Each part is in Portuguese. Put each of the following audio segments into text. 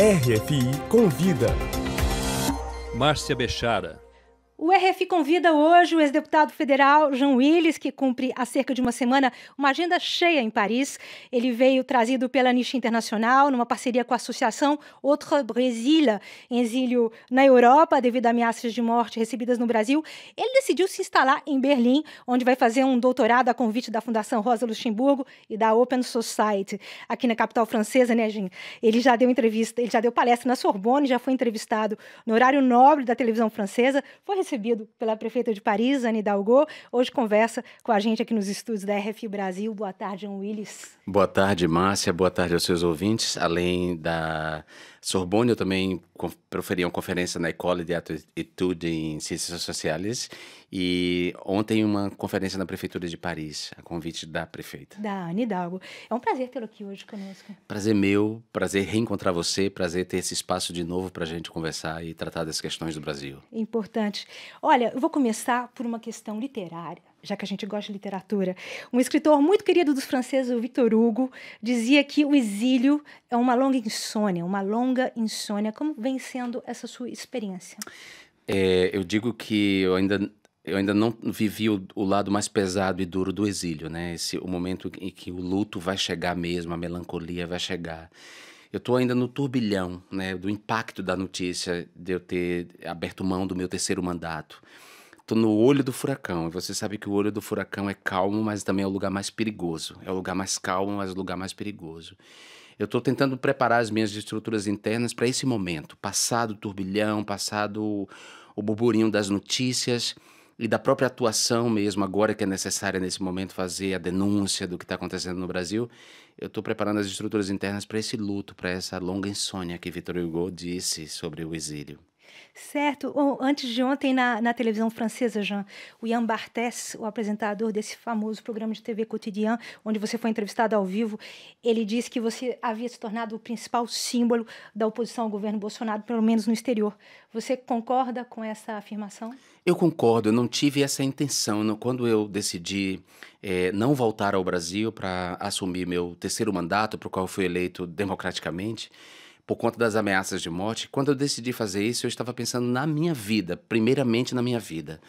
RFI Convida. Márcia Bechara o RF convida hoje o ex-deputado federal João Willis, que cumpre há cerca de uma semana uma agenda cheia em Paris. Ele veio trazido pela Anistia Internacional, numa parceria com a associação Outre Brésil, em exílio na Europa, devido a ameaças de morte recebidas no Brasil. Ele decidiu se instalar em Berlim, onde vai fazer um doutorado a convite da Fundação Rosa Luxemburgo e da Open Society, aqui na capital francesa, né, Jean? Ele já deu entrevista, ele já deu palestra na Sorbonne, já foi entrevistado no horário nobre da televisão francesa, foi recebido pela prefeita de Paris, Anne Hidalgo. Hoje conversa com a gente aqui nos estúdios da RF Brasil. Boa tarde, Anne Willis. Boa tarde, Márcia. Boa tarde aos seus ouvintes, além da Sorbonne eu também proferi uma conferência na École d'Études em Ciências Sociais e ontem uma conferência na Prefeitura de Paris, a convite da prefeita. Da Anne Hidalgo. É um prazer tê-lo aqui hoje conosco. Prazer meu, prazer reencontrar você, prazer ter esse espaço de novo para a gente conversar e tratar das questões do Brasil. Importante. Olha, eu vou começar por uma questão literária já que a gente gosta de literatura, um escritor muito querido dos franceses, o Victor Hugo, dizia que o exílio é uma longa insônia, uma longa insônia. Como vem sendo essa sua experiência? É, eu digo que eu ainda eu ainda não vivi o, o, lado mais pesado e duro do exílio, né? Esse, o momento em que o luto vai chegar mesmo, a melancolia vai chegar. Eu estou ainda no turbilhão, né, do impacto da notícia de eu ter aberto mão do meu terceiro mandato tô no olho do furacão. E você sabe que o olho do furacão é calmo, mas também é o lugar mais perigoso. É o lugar mais calmo, mas é o lugar mais perigoso. Eu estou tentando preparar as minhas estruturas internas para esse momento, passado o turbilhão, passado o burburinho das notícias e da própria atuação mesmo, agora que é necessária nesse momento fazer a denúncia do que está acontecendo no Brasil, eu estou preparando as estruturas internas para esse luto, para essa longa insônia que Vitor Hugo disse sobre o exílio. Certo. Antes de ontem, na, na televisão francesa, Jean, o Ian Barthes, o apresentador desse famoso programa de TV Quotidien, onde você foi entrevistado ao vivo, ele disse que você havia se tornado o principal símbolo da oposição ao governo Bolsonaro, pelo menos no exterior. Você concorda com essa afirmação? Eu concordo. Eu não tive essa intenção. quando eu decidi é, não voltar ao Brasil para assumir meu terceiro mandato, para o qual fui eleito democraticamente, por conta das ameaças de morte. Quando eu decidi fazer isso, eu estava pensando na minha vida, primeiramente na minha vida.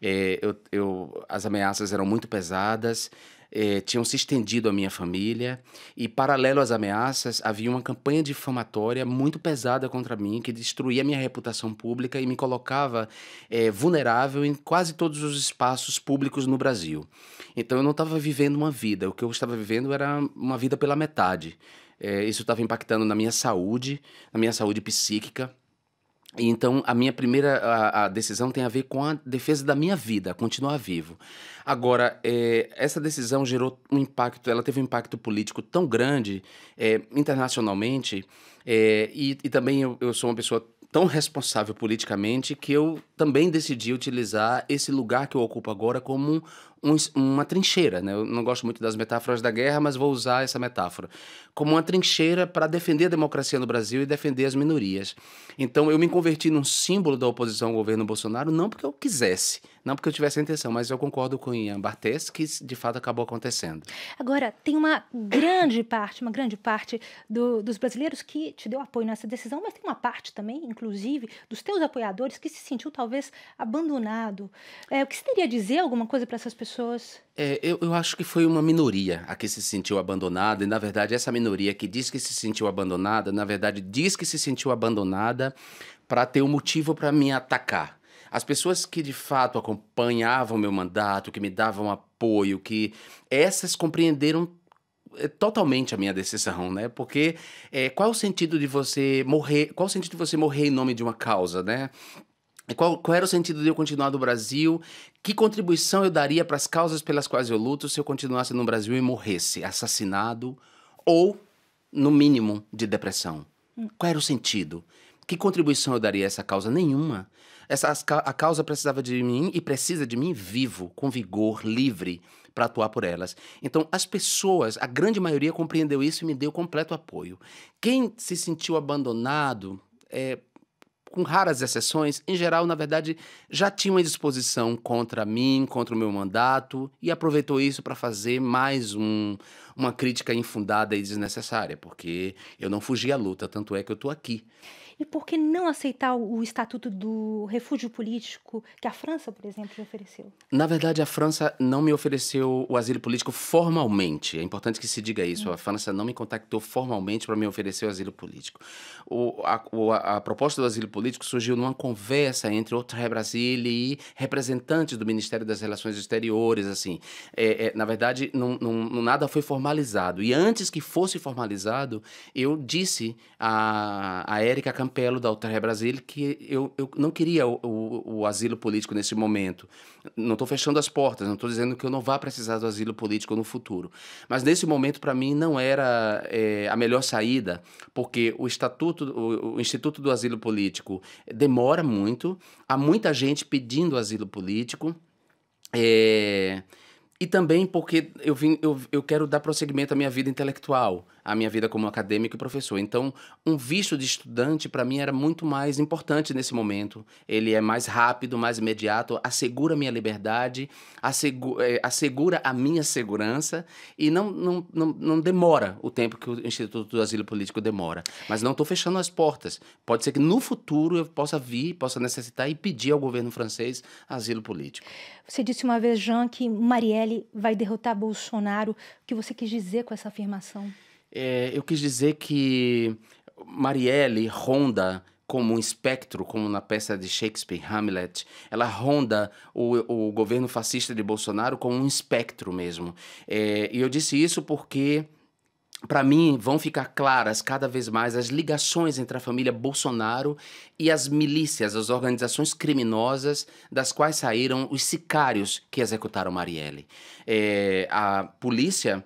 É, eu, eu, as ameaças eram muito pesadas, é, tinham se estendido à minha família, e paralelo às ameaças, havia uma campanha difamatória muito pesada contra mim, que destruía minha reputação pública e me colocava é, vulnerável em quase todos os espaços públicos no Brasil. Então eu não estava vivendo uma vida, o que eu estava vivendo era uma vida pela metade. É, isso estava impactando na minha saúde, na minha saúde psíquica. E então a minha primeira a, a decisão tem a ver com a defesa da minha vida, continuar vivo. Agora, é, essa decisão gerou um impacto, ela teve um impacto político tão grande é, internacionalmente, é, e, e, também eu, eu sou uma pessoa tão responsável politicamente que eu também decidi utilizar esse lugar que eu ocupo agora como um, uma trincheira. Né? Eu não gosto muito das metáforas da guerra, mas vou usar essa metáfora. Como uma trincheira para defender a democracia no Brasil e defender as minorias. Então eu me converti num símbolo da oposição ao governo Bolsonaro, não porque eu quisesse, não porque eu tivesse a intenção, mas eu concordo com Ian Bartes, que de fato acabou acontecendo. Agora, tem uma grande parte, uma grande parte do, dos brasileiros que te deu apoio nessa decisão, mas tem uma parte também, inclusive, dos teus apoiadores que se sentiu talvez talvez abandonado. É, o que você teria a dizer alguma coisa para essas pessoas? É, eu, eu, acho que foi uma minoria a que se sentiu abandonada, e na verdade, essa minoria que diz que se sentiu abandonada, na verdade, diz que se sentiu abandonada para ter um motivo para me atacar. As pessoas que de fato acompanhavam meu mandato, que me davam apoio, que essas compreenderam é, totalmente a minha decisão, né? Porque é, qual o sentido de você morrer? Qual o sentido de você morrer em nome de uma causa, né? Qual, qual, era o sentido de eu continuar no Brasil? Que contribuição eu daria para as causas pelas quais eu luto se eu continuasse no Brasil e morresse assassinado ou, no mínimo, de depressão? Hum. Qual era o sentido? Que contribuição eu daria a essa causa? Nenhuma. Essa, a causa precisava de mim e precisa de mim vivo, com vigor, livre, para atuar por elas. Então, as pessoas, a grande maioria, compreendeu isso e me deu completo apoio. Quem se sentiu abandonado, é, com raras exceções, em geral, na verdade, já tinha uma disposição contra mim, contra o meu mandato, e aproveitou isso para fazer mais um, uma crítica infundada e desnecessária, porque eu não fugi à luta, tanto é que eu estou aqui. E por que não aceitar o estatuto do refúgio político que a França, por exemplo, lhe ofereceu? Na verdade, a França não me ofereceu o asilo político formalmente. É importante que se diga isso. Hum. A França não me contactou formalmente para me oferecer o asilo político. O, a, a, proposta do asilo político surgiu numa conversa entre Outre Brasil e representantes do Ministério das Relações Exteriores. Assim, é, é, na verdade, nada foi formalizado. E antes que fosse formalizado, eu disse a, a Érica Campos Campelo, da Altaré Brasil, que eu, eu não queria o, o, o asilo político nesse momento. Não estou fechando as portas, não estou dizendo que eu não vá precisar do asilo político no futuro. Mas nesse momento, para mim, não era é, a melhor saída, porque o Estatuto, o, o Instituto do Asilo Político demora muito, há muita gente pedindo asilo político. É, e também porque eu, vim, eu, eu quero dar prosseguimento à minha vida intelectual a minha vida como acadêmico e professor. Então, um visto de estudante para mim era muito mais importante nesse momento. Ele é mais rápido, mais imediato, assegura minha liberdade, assegura, eh, assegura a minha segurança e não, não, não, não, demora o tempo que o Instituto do Asilo Político demora. Mas não estou fechando as portas. Pode ser que no futuro eu possa vir, possa necessitar e pedir ao governo francês asilo político. Você disse uma vez, Jean, que Marielle vai derrotar Bolsonaro. O que você quis dizer com essa afirmação? É, eu quis dizer que Marielle ronda como um espectro, como na peça de Shakespeare, Hamlet, ela ronda o, o governo fascista de Bolsonaro como um espectro mesmo. É, e eu disse isso porque para mim, vão ficar claras cada vez mais as ligações entre a família Bolsonaro e as milícias, as organizações criminosas das quais saíram os sicários que executaram Marielle. É, a polícia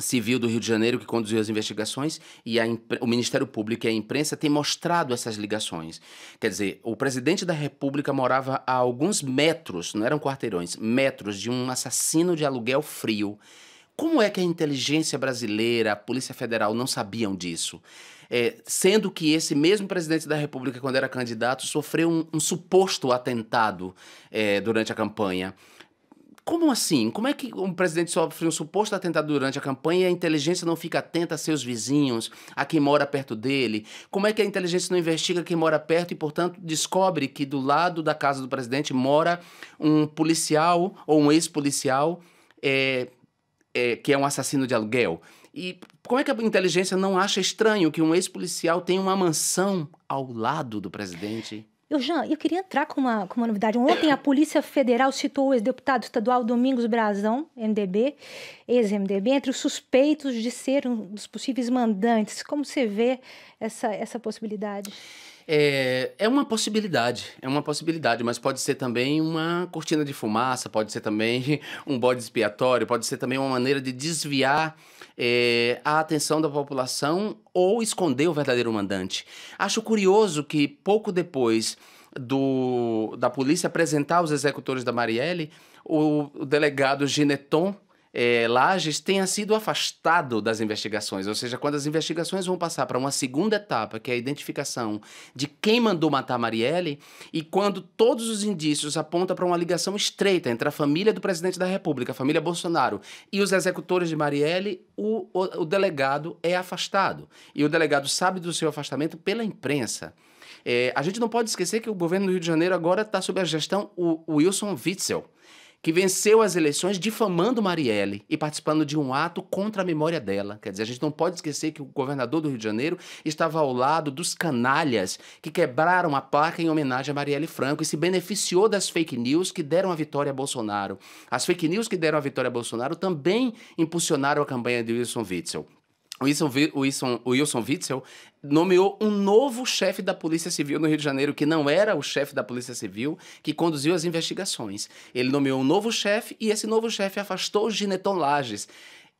Civil do Rio de Janeiro, que conduziu as investigações, e o Ministério Público e a imprensa têm mostrado essas ligações. Quer dizer, o presidente da República morava a alguns metros, não eram quarteirões, metros de um assassino de aluguel frio. Como é que a inteligência brasileira, a Polícia Federal não sabiam disso? É, sendo que esse mesmo presidente da República, quando era candidato, sofreu um, um suposto atentado é, durante a campanha. Como assim? Como é que um presidente sofre um suposto atentado durante a campanha e a inteligência não fica atenta a seus vizinhos, a quem mora perto dele? Como é que a inteligência não investiga quem mora perto e, portanto, descobre que do lado da casa do presidente mora um policial ou um ex-policial é, é, que é um assassino de aluguel? E como é que a inteligência não acha estranho que um ex-policial tenha uma mansão ao lado do presidente? Eu, Jean, eu queria entrar com uma, com uma novidade. Ontem a Polícia Federal citou o ex-deputado estadual Domingos Brazão, MDB, ex-MDB, é entre os suspeitos de ser um dos possíveis mandantes. Como você vê essa, essa possibilidade? É, é uma possibilidade, é uma possibilidade, mas pode ser também uma cortina de fumaça, pode ser também um bode expiatório, pode ser também uma maneira de desviar é, a atenção da população ou esconder o verdadeiro mandante. Acho curioso que pouco depois do, da polícia apresentar os executores da Marielle, o, o delegado Gineton é, Lages tenha sido afastado das investigações. Ou seja, quando as investigações vão passar para uma segunda etapa, que é a identificação de quem mandou matar Marielle, e quando todos os indícios apontam para uma ligação estreita entre a família do presidente da República, a família Bolsonaro, e os executores de Marielle, o, o, o delegado é afastado. E o delegado sabe do seu afastamento pela imprensa. É, a gente não pode esquecer que o governo do Rio de Janeiro agora está sob a gestão o, o Wilson Witzel que venceu as eleições difamando Marielle e participando de um ato contra a memória dela. Quer dizer, a gente não pode esquecer que o governador do Rio de Janeiro estava ao lado dos canalhas que quebraram a placa em homenagem a Marielle Franco e se beneficiou das fake news que deram a vitória a Bolsonaro. As fake news que deram a vitória a Bolsonaro também impulsionaram a campanha de Wilson Witzel. Wilson, Wilson, Witzel nomeou um novo chefe da Polícia Civil no Rio de Janeiro, que não era o chefe da Polícia Civil, que conduziu as investigações. Ele nomeou um novo chefe e esse novo chefe afastou o Gineton Lages,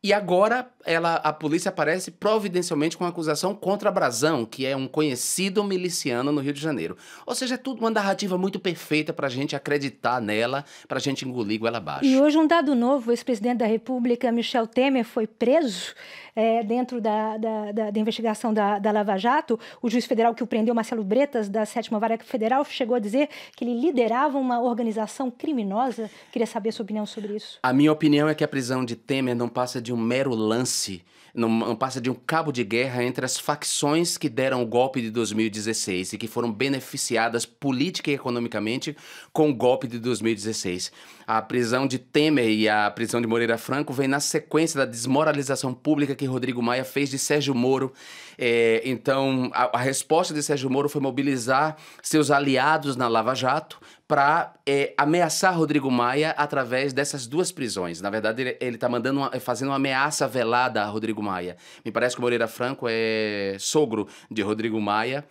e agora ela, a polícia aparece providencialmente com acusação contra Brazão, que é um conhecido miliciano no Rio de Janeiro. Ou seja, é tudo uma narrativa muito perfeita para a gente acreditar nela, para a gente engolir ela abaixo. E hoje um dado novo, o ex-presidente da República, Michel Temer, foi preso é, dentro da, da, da, da investigação da, da, Lava Jato. O juiz federal que o prendeu, Marcelo Bretas, da Sétima Vara Federal, chegou a dizer que ele liderava uma organização criminosa. Queria saber a sua opinião sobre isso. A minha opinião é que a prisão de Temer não passa de de um mero lance, não, passa de um cabo de guerra entre as facções que deram o golpe de 2016 e que foram beneficiadas política e economicamente com o golpe de 2016. A prisão de Temer e a prisão de Moreira Franco vem na sequência da desmoralização pública que Rodrigo Maia fez de Sérgio Moro. É, então, a, a resposta de Sérgio Moro foi mobilizar seus aliados na Lava Jato para é, ameaçar Rodrigo Maia através dessas duas prisões. Na verdade, ele, está mandando uma, fazendo uma ameaça velada a Rodrigo Maia. Me parece que o Moreira Franco é sogro de Rodrigo Maia.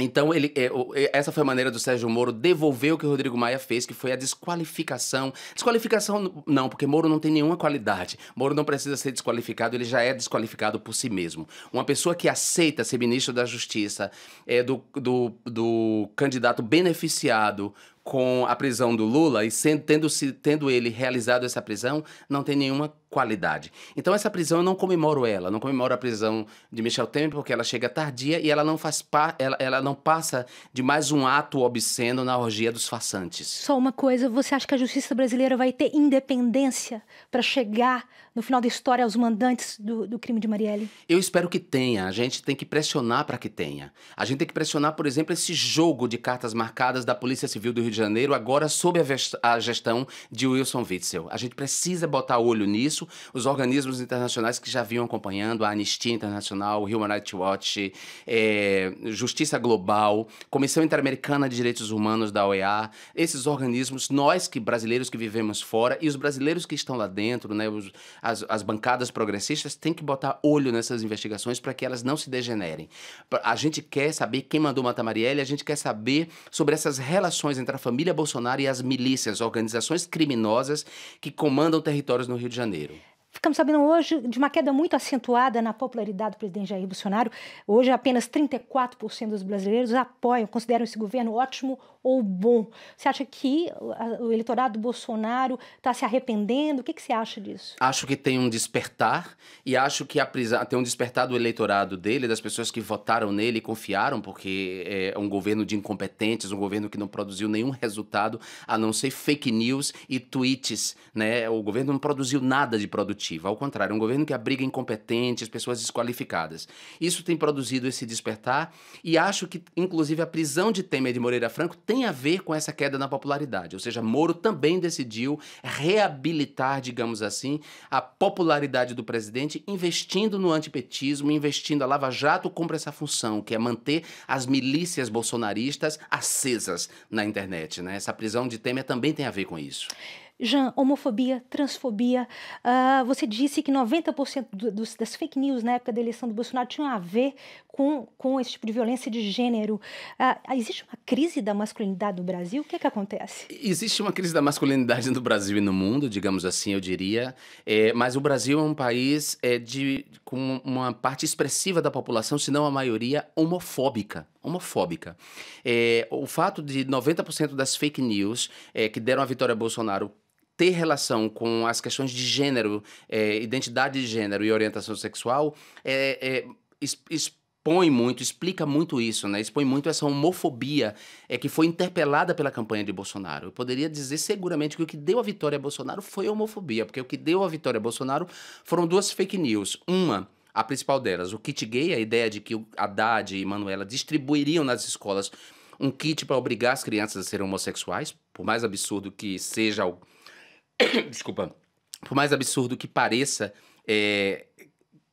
Então, ele, é, é, essa foi a maneira do Sérgio Moro devolver o que o Rodrigo Maia fez, que foi a desqualificação. Desqualificação, não, porque Moro não tem nenhuma qualidade. Moro não precisa ser desqualificado, ele já é desqualificado por si mesmo. Uma pessoa que aceita ser ministro da Justiça é do, do, do candidato beneficiado com a prisão do Lula e sendo, tendo, tendo ele realizado essa prisão, não tem nenhuma qualidade. Então essa prisão eu não comemoro ela, não comemoro a prisão de Michel Temer porque ela chega tardia e ela não faz pa ela, ela não passa de mais um ato obsceno na orgia dos façantes. Só uma coisa, você acha que a justiça brasileira vai ter independência para chegar no final da história aos mandantes do, do, crime de Marielle? Eu espero que tenha. A gente tem que pressionar para que tenha. A gente tem que pressionar, por exemplo, esse jogo de cartas marcadas da Polícia Civil do Rio de Janeiro agora sob a, a gestão de Wilson Witzel. A gente precisa botar olho nisso isso, os organismos internacionais que já vinham acompanhando, a Anistia Internacional, o Human Rights Watch, é, Justiça Global, Comissão Interamericana de Direitos Humanos da OEA, esses organismos, nós que brasileiros que vivemos fora e os brasileiros que estão lá dentro, né, os, as, as bancadas progressistas, têm que botar olho nessas investigações para que elas não se degenerem. A gente quer saber quem mandou matar Marielle, a gente quer saber sobre essas relações entre a família Bolsonaro e as milícias, organizações criminosas que comandam territórios no Rio de Janeiro. Ficamos sabendo hoje de uma queda muito acentuada na popularidade do presidente Jair Bolsonaro. Hoje, apenas 34% dos brasileiros apoiam, consideram esse governo ótimo ou bom? Você acha que o eleitorado Bolsonaro está se arrependendo? O que, que você acha disso? Acho que tem um despertar e acho que a prisão, tem um despertar do eleitorado dele, das pessoas que votaram nele e confiaram, porque é um governo de incompetentes, um governo que não produziu nenhum resultado a não ser fake news e tweets. Né? O governo não produziu nada de produtivo, ao contrário, é um governo que abriga incompetentes, pessoas desqualificadas. Isso tem produzido esse despertar e acho que, inclusive, a prisão de Temer de Moreira Franco tem tem a ver com essa queda na popularidade. Ou seja, Moro também decidiu reabilitar, digamos assim, a popularidade do presidente, investindo no antipetismo, investindo. A Lava Jato cumpre essa função, que é manter as milícias bolsonaristas acesas na internet. Né? Essa prisão de Temer também tem a ver com isso. Jean, homofobia, transfobia. Uh, você disse que 90% dos, das fake news na época da eleição do Bolsonaro tinham a ver com, com esse tipo de violência de gênero. Uh, existe uma crise da masculinidade no Brasil? O que é que acontece? Existe uma crise da masculinidade no Brasil e no mundo, digamos assim, eu diria. É, mas o Brasil é um país é, de, com uma parte expressiva da população, se não a maioria, homofóbica homofóbica. É, o fato de 90% das fake news é, que deram a vitória a Bolsonaro ter relação com as questões de gênero, é, identidade de gênero e orientação sexual, é, é expõe muito, explica muito isso, né? Expõe muito essa homofobia é, que foi interpelada pela campanha de Bolsonaro. Eu poderia dizer seguramente que o que deu a vitória a Bolsonaro foi a homofobia, porque o que deu a vitória a Bolsonaro foram duas fake news. Uma, a principal delas, o kit gay, a ideia de que Haddad e Manuela distribuiriam nas escolas um kit para obrigar as crianças a serem homossexuais, por mais absurdo que seja o Desculpa. Por mais absurdo que pareça é,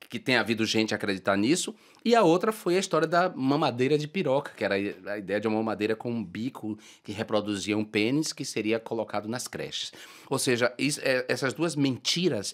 que tenha havido gente acreditar nisso. E a outra foi a história da mamadeira de piroca, que era a ideia de uma mamadeira com um bico que reproduzia um pênis que seria colocado nas creches. Ou seja, isso, é, essas duas mentiras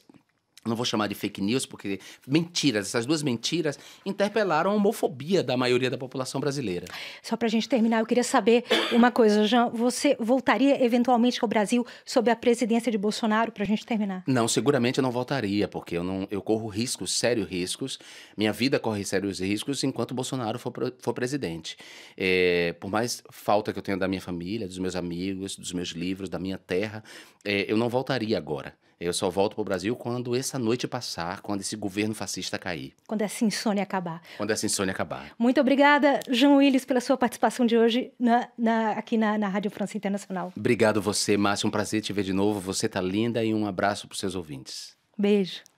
não vou chamar de fake news, porque mentiras, essas duas mentiras interpelaram a homofobia da maioria da população brasileira. Só para a gente terminar, eu queria saber uma coisa, Jean. Você voltaria eventualmente ao Brasil sob a presidência de Bolsonaro, para a gente terminar? Não, seguramente eu não voltaria, porque eu, não, eu corro riscos, sérios riscos. Minha vida corre sérios riscos enquanto Bolsonaro for, for presidente. É, por mais falta que eu tenha da minha família, dos meus amigos, dos meus livros, da minha terra, é, eu não voltaria agora. Eu só volto para o Brasil quando essa noite passar, quando esse governo fascista cair. Quando essa insônia acabar. Quando essa insônia acabar. Muito obrigada, João Willis, pela sua participação de hoje na, na, aqui na, na, Rádio França Internacional. Obrigado você, Márcio. Um prazer te ver de novo. Você tá linda e um abraço para os seus ouvintes. Beijo.